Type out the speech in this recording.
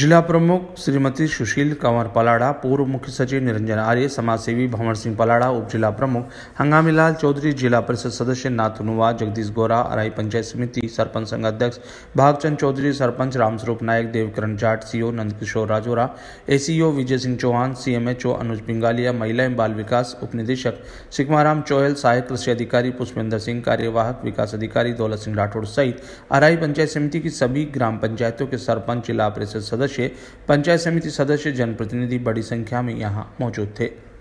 जिला प्रमुख श्रीमती सुशील कंवर पलाड़ा पूर्व मुख्य सचिव निरंजन आर्य समाजसेवी भंवर सिंह पलाड़ा उप जिला प्रमुख हंगामीलाल चौधरी जिला परिषद सदस्य नाथुनुवा जगदीश गोरा अराई पंचायत समिति सरपंच संघ अध्यक्ष Bhagchand Chaudhary sarpanch Ramswaroop Nayak Devkaran Jat CO Nandkishore Rajora ACO Vijay Singh Chauhan CMHO Anuj Pingaliya महिला एवं बाल विकास उप निदेशक सिकमाराम चौहल सहायक कृषि अधिकारी पुष्पेंद्र सिंह कार्यवाहक विकास अधिकारी दौलत सिंह राठौड़ सहित अराई पंचायत समिति की सभी ग्राम पंचायतों के सरपंच जिला परिषद सदस्य सदस्य पंचायत समिति सदस्य जनप्रतिनिधि बड़ी संख्या में यहाँ मौजूद थे